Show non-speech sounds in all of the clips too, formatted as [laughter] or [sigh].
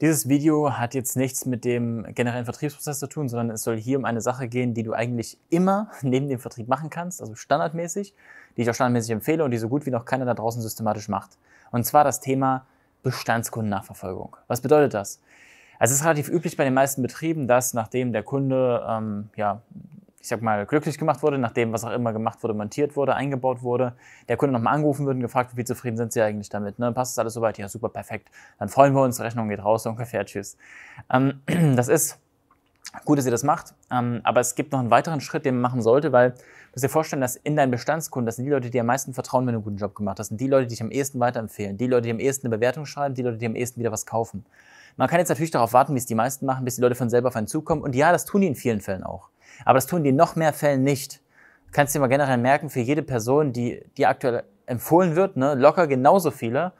Dieses Video hat jetzt nichts mit dem generellen Vertriebsprozess zu tun, sondern es soll hier um eine Sache gehen, die du eigentlich immer [laughs] neben dem Vertrieb machen kannst, also standardmäßig, die ich auch standardmäßig empfehle und die so gut wie noch keiner da draußen systematisch macht. Und zwar das Thema Bestandskundennachverfolgung. Was bedeutet das? Also es ist relativ üblich bei den meisten Betrieben, dass nachdem der Kunde ähm, ja, ich sag mal, glücklich gemacht wurde, nachdem was auch immer gemacht wurde, montiert wurde, eingebaut wurde, der Kunde nochmal angerufen wird und gefragt, wie zufrieden sind Sie eigentlich damit? Ne? Passt das alles soweit? Ja, super, perfekt. Dann freuen wir uns, Rechnung geht raus, so ungefähr, tschüss. Ähm, [clears throat] das ist gut, dass ihr das macht, ähm, aber es gibt noch einen weiteren Schritt, den man machen sollte, weil du musst dir vorstellen, dass in deinen Bestandskunden, das sind die Leute, die am meisten vertrauen, wenn du einen guten Job gemacht hast, das sind die Leute, die dich am ehesten weiterempfehlen, die Leute, die am ehesten eine Bewertung schreiben, die Leute, die am ehesten wieder was kaufen. Man kann jetzt natürlich darauf warten, wie es die meisten machen, bis die Leute von selber auf einen zukommen und ja, das tun die in vielen Fällen auch. Aber das tun die noch mehr Fällen nicht. Du kannst dir mal generell merken, für jede Person, die dir aktuell empfohlen wird, ne, locker genauso viele,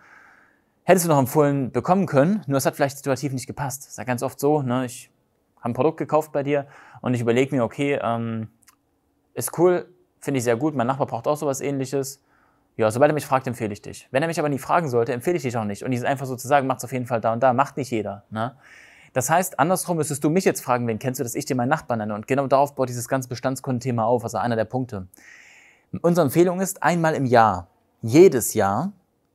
hättest du noch empfohlen bekommen können, nur es hat vielleicht situativ nicht gepasst. Das ist ja ganz oft so, ne, ich habe ein Produkt gekauft bei dir und ich überlege mir, okay, ähm, ist cool, finde ich sehr gut, mein Nachbar braucht auch sowas ähnliches. Ja, sobald er mich fragt, empfehle ich dich. Wenn er mich aber nie fragen sollte, empfehle ich dich auch nicht. Und dieses einfach so zu sagen, macht es auf jeden Fall da und da, macht nicht jeder. Ne? Das heißt, andersrum müsstest du mich jetzt fragen, wen kennst du, dass ich dir meinen Nachbarn nenne. Und genau darauf baut dieses ganze Bestandskundenthema auf, also einer der Punkte. Unsere Empfehlung ist, einmal im Jahr, jedes Jahr,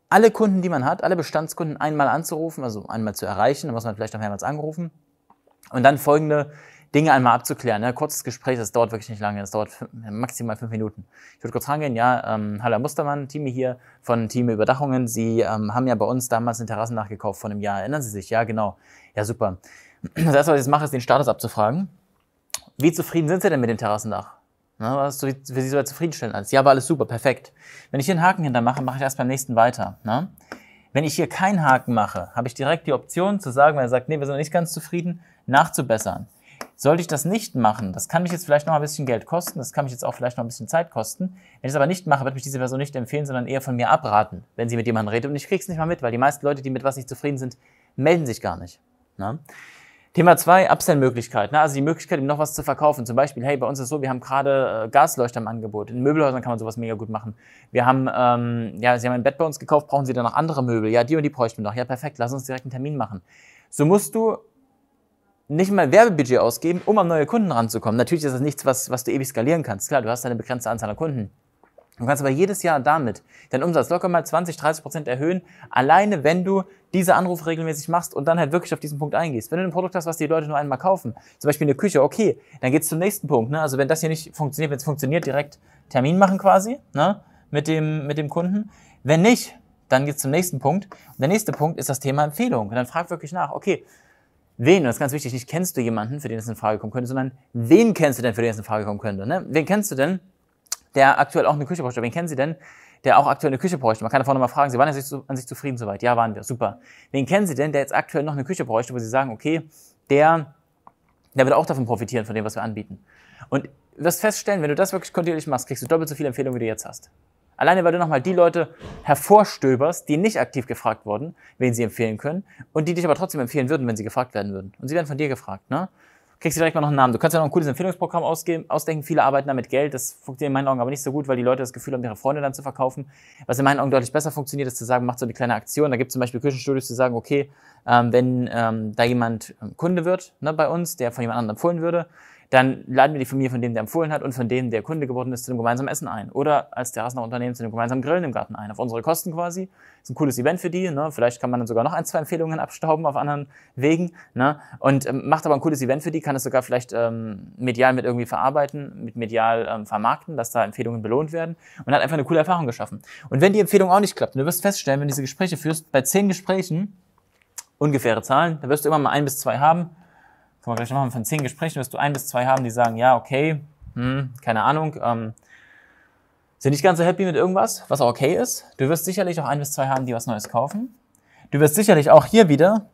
alle Kunden, die man hat, alle Bestandskunden einmal anzurufen, also einmal zu erreichen, dann muss man vielleicht noch mehrmals angerufen. Und dann folgende Dinge einmal abzuklären. Ne? Kurzes Gespräch, das dauert wirklich nicht lange, das dauert maximal fünf Minuten. Ich würde kurz rangehen, ja, ähm, hallo Herr Mustermann, Team hier von Team Überdachungen. Sie ähm, haben ja bei uns damals den Terrassen nachgekauft von einem Jahr, erinnern Sie sich? Ja, genau. Ja, super. Das erste, was ich jetzt mache, ist den Status abzufragen. Wie zufrieden sind Sie denn mit dem Terrassendach? Na, was ist für Sie so zufriedenstellend als? Ja, war alles super, perfekt. Wenn ich hier einen Haken hintermache, mache ich erst beim nächsten weiter. Na? Wenn ich hier keinen Haken mache, habe ich direkt die Option zu sagen, wenn er sagt, nee, wir sind noch nicht ganz zufrieden, nachzubessern. Sollte ich das nicht machen, das kann mich jetzt vielleicht noch ein bisschen Geld kosten, das kann mich jetzt auch vielleicht noch ein bisschen Zeit kosten. Wenn ich es aber nicht mache, wird mich diese Person nicht empfehlen, sondern eher von mir abraten, wenn sie mit jemandem redet. Und ich krieg's nicht mal mit, weil die meisten Leute, die mit was nicht zufrieden sind, melden sich gar nicht. Na? Ne? Thema zwei Upsell-Möglichkeit. Ne? Also die Möglichkeit, ihm noch was zu verkaufen. Zum Beispiel, hey, bei uns ist so, wir haben gerade äh, Gasleuchter im Angebot. In Möbelhäusern kann man sowas mega gut machen. Wir haben, ähm, ja, Sie haben ein Bett bei uns gekauft, brauchen Sie dann noch andere Möbel? Ja, die und die bräuchten wir noch. Ja, perfekt, lass uns direkt einen Termin machen. So musst du nicht mal Werbebudget ausgeben, um an neue Kunden ranzukommen. Natürlich ist das nichts, was, was du ewig skalieren kannst. Klar, du hast eine begrenzte Anzahl an Kunden. Du kannst aber jedes Jahr damit deinen Umsatz locker mal 20, 30 Prozent erhöhen, alleine wenn du diese Anrufe regelmäßig machst und dann halt wirklich auf diesen Punkt eingehst. Wenn du ein Produkt hast, was die Leute nur einmal kaufen, zum Beispiel eine Küche, okay, dann geht es zum nächsten Punkt. Ne? Also wenn das hier nicht funktioniert, wenn es funktioniert, direkt Termin machen quasi ne? mit, dem, mit dem Kunden. Wenn nicht, dann geht es zum nächsten Punkt. Und der nächste Punkt ist das Thema Empfehlung. Und dann frag wirklich nach, okay, wen, und das ist ganz wichtig, nicht kennst du jemanden, für den es in Frage kommen könnte, sondern wen kennst du denn, für den es in Frage kommen könnte? Ne? Wen kennst du denn, der aktuell auch eine Küche bräuchte? Wen kennen Sie denn, der auch aktuell eine Küche bräuchte? Man kann davon nochmal fragen, Sie waren ja an sich zufrieden soweit? Ja, waren wir, super. Wen kennen Sie denn, der jetzt aktuell noch eine Küche bräuchte, wo Sie sagen, okay, der, der wird auch davon profitieren, von dem, was wir anbieten. Und wirst feststellen, wenn du das wirklich kontinuierlich machst, kriegst du doppelt so viele Empfehlungen, wie du jetzt hast. Alleine, weil du nochmal die Leute hervorstöberst, die nicht aktiv gefragt wurden, wen sie empfehlen können und die dich aber trotzdem empfehlen würden, wenn sie gefragt werden würden. Und sie werden von dir gefragt, ne? Kriegst du direkt mal noch einen Namen. Du kannst ja noch ein cooles Empfehlungsprogramm ausgeben, ausdenken. Viele arbeiten damit Geld. Das funktioniert in meinen Augen aber nicht so gut, weil die Leute das Gefühl haben, ihre Freunde dann zu verkaufen. Was in meinen Augen deutlich besser funktioniert, ist zu sagen, mach so eine kleine Aktion. Da gibt es zum Beispiel Küchenstudios, die sagen, okay, ähm, wenn ähm, da jemand ähm, Kunde wird ne, bei uns, der von jemand anderem empfohlen würde, dann laden wir die Familie von dem, der empfohlen hat und von dem, der Kunde geworden ist, zu einem gemeinsamen Essen ein. Oder als Terrassenunternehmen zu einem gemeinsamen Grillen im Garten ein, auf unsere Kosten quasi. Ist ein cooles Event für die. Ne? Vielleicht kann man dann sogar noch ein, zwei Empfehlungen abstauben auf anderen Wegen. Ne? Und ähm, macht aber ein cooles Event für die, kann es sogar vielleicht ähm, medial mit irgendwie verarbeiten, mit medial ähm, vermarkten, dass da Empfehlungen belohnt werden und hat einfach eine coole Erfahrung geschaffen. Und wenn die Empfehlung auch nicht klappt, und du wirst feststellen, wenn du diese Gespräche führst, bei zehn Gesprächen, ungefähre Zahlen, da wirst du immer mal ein bis zwei haben, Guck mal, welche machen wir von zehn Gesprächen, wirst du ein bis zwei haben, die sagen, ja, okay, hm, keine Ahnung, ähm, sind nicht ganz so happy mit irgendwas, was auch okay ist. Du wirst sicherlich auch ein bis zwei haben, die was Neues kaufen. Du wirst sicherlich auch hier wieder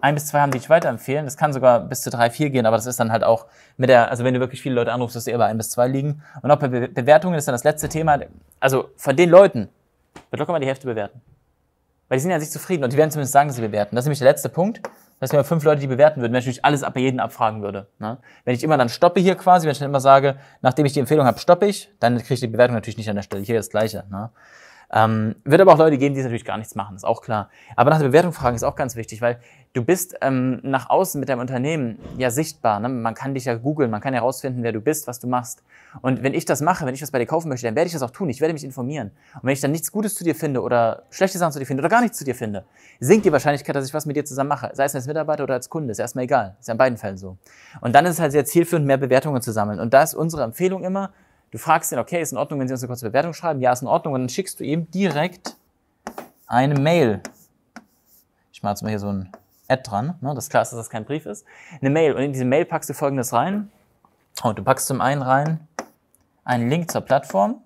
ein bis zwei haben, die dich weiterempfehlen. Das kann sogar bis zu drei, vier gehen, aber das ist dann halt auch mit der, also wenn du wirklich viele Leute anrufst, wirst du eher bei ein bis zwei liegen. Und auch bei Be Bewertungen ist dann das letzte Thema, also von den Leuten wird locker mal die Hälfte bewerten. Weil die sind ja an sich zufrieden und die werden zumindest sagen, dass sie bewerten. Das ist nämlich der letzte Punkt dass mir fünf Leute die bewerten würden, wenn ich natürlich alles bei jedem abfragen würde. Ne? Wenn ich immer dann stoppe hier quasi, wenn ich dann immer sage, nachdem ich die Empfehlung habe, stoppe ich, dann kriege ich die Bewertung natürlich nicht an der Stelle. Hier das Gleiche. Ne? Ähm, wird aber auch Leute geben, die natürlich gar nichts machen, ist auch klar. Aber nach der Bewertung fragen ist auch ganz wichtig, weil du bist ähm, nach außen mit deinem Unternehmen ja sichtbar. Ne? Man kann dich ja googeln, man kann herausfinden, wer du bist, was du machst. Und wenn ich das mache, wenn ich das bei dir kaufen möchte, dann werde ich das auch tun. Ich werde mich informieren. Und wenn ich dann nichts Gutes zu dir finde oder schlechte Sachen zu dir finde oder gar nichts zu dir finde, sinkt die Wahrscheinlichkeit, dass ich was mit dir zusammen mache. Sei es als Mitarbeiter oder als Kunde, ist erstmal egal. Ist ja in beiden Fällen so. Und dann ist es halt sehr zielführend, mehr Bewertungen zu sammeln. Und da ist unsere Empfehlung immer, Du fragst ihn, okay, ist in Ordnung, wenn sie uns eine kurze Bewertung schreiben? Ja, ist in Ordnung. Und dann schickst du ihm direkt eine Mail. Ich mache jetzt mal hier so ein Ad dran, ne, das ist klar dass das kein Brief ist. Eine Mail. Und in diese Mail packst du folgendes rein. Und du packst zum einen rein einen Link zur Plattform.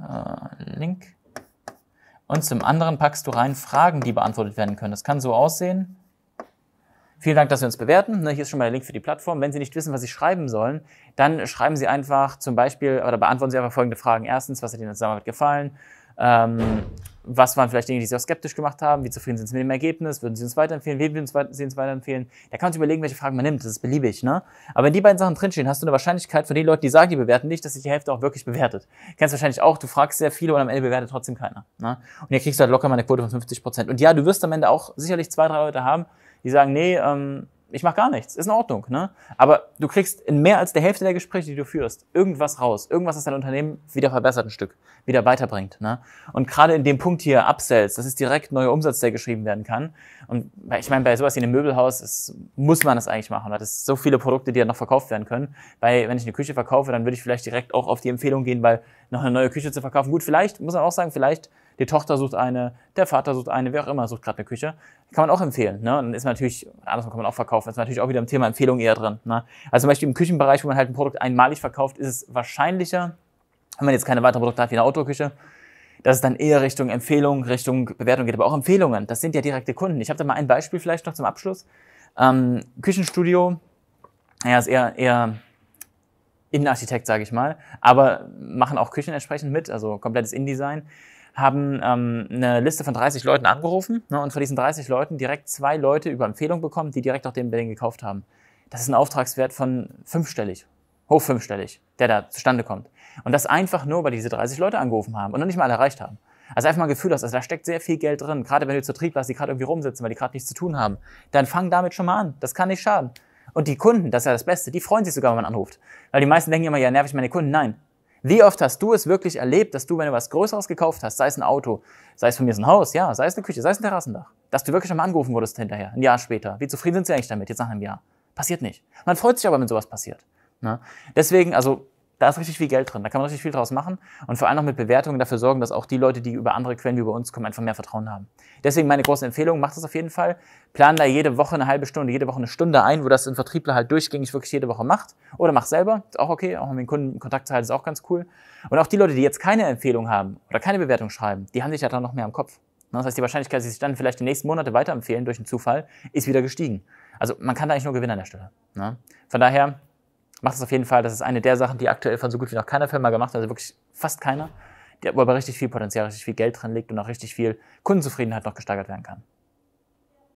Äh, Link. Und zum anderen packst du rein Fragen, die beantwortet werden können. Das kann so aussehen. Vielen Dank, dass Sie uns bewerten. Ne, hier ist schon mal der Link für die Plattform. Wenn Sie nicht wissen, was Sie schreiben sollen, dann schreiben Sie einfach zum Beispiel oder beantworten Sie einfach folgende Fragen. Erstens, was hat Ihnen in der Zusammenarbeit gefallen? Ähm, was waren vielleicht Dinge, die Sie auch skeptisch gemacht haben? Wie zufrieden sind Sie mit dem Ergebnis? Würden Sie uns weiterempfehlen? Wem würden Sie uns weiterempfehlen? Da kann man sich überlegen, welche Fragen man nimmt. Das ist beliebig, ne? Aber wenn die beiden Sachen drinstehen, hast du eine Wahrscheinlichkeit von den Leuten, die sagen, die bewerten dich, dass sich die Hälfte auch wirklich bewertet. Kennst wahrscheinlich auch, du fragst sehr viele und am Ende bewertet trotzdem keiner, ne? Und hier kriegst du halt locker mal eine Quote von 50 Prozent. Und ja, du wirst am Ende auch sicherlich zwei, drei Leute haben, die sagen, nee, ähm, ich mache gar nichts, ist in Ordnung. Ne? Aber du kriegst in mehr als der Hälfte der Gespräche, die du führst, irgendwas raus, irgendwas, das dein Unternehmen wieder verbessert ein Stück, wieder weiterbringt. Ne? Und gerade in dem Punkt hier, Upsells, das ist direkt neuer Umsatz, der geschrieben werden kann. Und ich meine, bei sowas wie einem Möbelhaus ist, muss man das eigentlich machen, weil das so viele Produkte, die ja noch verkauft werden können. Weil wenn ich eine Küche verkaufe, dann würde ich vielleicht direkt auch auf die Empfehlung gehen, weil noch eine neue Küche zu verkaufen. Gut, vielleicht, muss man auch sagen, vielleicht die Tochter sucht eine, der Vater sucht eine, wer auch immer sucht gerade eine Küche. Kann man auch empfehlen. Ne? Und dann ist man natürlich, andersrum kann man auch verkaufen, ist natürlich auch wieder im Thema Empfehlung eher drin. Ne? Also zum Beispiel im Küchenbereich, wo man halt ein Produkt einmalig verkauft, ist es wahrscheinlicher, wenn man jetzt keine weiteren Produkte hat wie eine Autoküche, dass es dann eher Richtung Empfehlung, Richtung Bewertung geht. Aber auch Empfehlungen, das sind ja direkte Kunden. Ich habe da mal ein Beispiel vielleicht noch zum Abschluss. Ähm, Küchenstudio, naja, ist eher, eher Innenarchitekt, sage ich mal, aber machen auch Küchen entsprechend mit, also komplettes InDesign haben ähm, eine Liste von 30 Leuten angerufen ne, und von diesen 30 Leuten direkt zwei Leute über Empfehlung bekommen, die direkt auch den Berlin gekauft haben. Das ist ein Auftragswert von fünfstellig, hoch fünfstellig, der da zustande kommt. Und das einfach nur, weil diese 30 Leute angerufen haben und noch nicht mal alle erreicht haben. Also einfach mal ein Gefühl aus, also da steckt sehr viel Geld drin. Gerade wenn du zur Trieblass, die gerade irgendwie rumsitzen, weil die gerade nichts zu tun haben, dann fang damit schon mal an. Das kann nicht schaden. Und die Kunden, das ist ja das Beste, die freuen sich sogar, wenn man anruft. Weil die meisten denken immer, ja, nerv ich meine Kunden. Nein, wie oft hast du es wirklich erlebt, dass du, wenn du was Größeres gekauft hast, sei es ein Auto, sei es von mir ein Haus, ja, sei es eine Küche, sei es ein Terrassendach, dass du wirklich einmal angerufen wurdest hinterher, ein Jahr später. Wie zufrieden sind sie eigentlich damit, jetzt nach einem Jahr? Passiert nicht. Man freut sich aber, wenn sowas passiert. Ne? Deswegen, also da ist richtig viel Geld drin, da kann man richtig viel draus machen und vor allem auch mit Bewertungen dafür sorgen, dass auch die Leute, die über andere Quellen wie über uns kommen, einfach mehr Vertrauen haben. Deswegen meine große Empfehlung, macht das auf jeden Fall. Plan da jede Woche eine halbe Stunde, jede Woche eine Stunde ein, wo das ein Vertriebler halt durchgängig wirklich jede Woche macht. Oder macht selber, ist auch okay, auch mit den Kunden Kontakt zu halten, ist auch ganz cool. Und auch die Leute, die jetzt keine Empfehlung haben oder keine Bewertung schreiben, die haben sich ja dann noch mehr am Kopf. Das heißt, die Wahrscheinlichkeit, dass sie sich dann vielleicht die nächsten Monate weiterempfehlen durch einen Zufall, ist wieder gestiegen. Also man kann da eigentlich nur gewinnen an der Stelle. Ne? Von daher, macht es auf jeden Fall. Das ist eine der Sachen, die aktuell von so gut wie noch keiner Firma gemacht hat, also wirklich fast keiner, wo aber richtig viel Potenzial, richtig viel Geld drin liegt und auch richtig viel Kundenzufriedenheit noch gesteigert werden kann.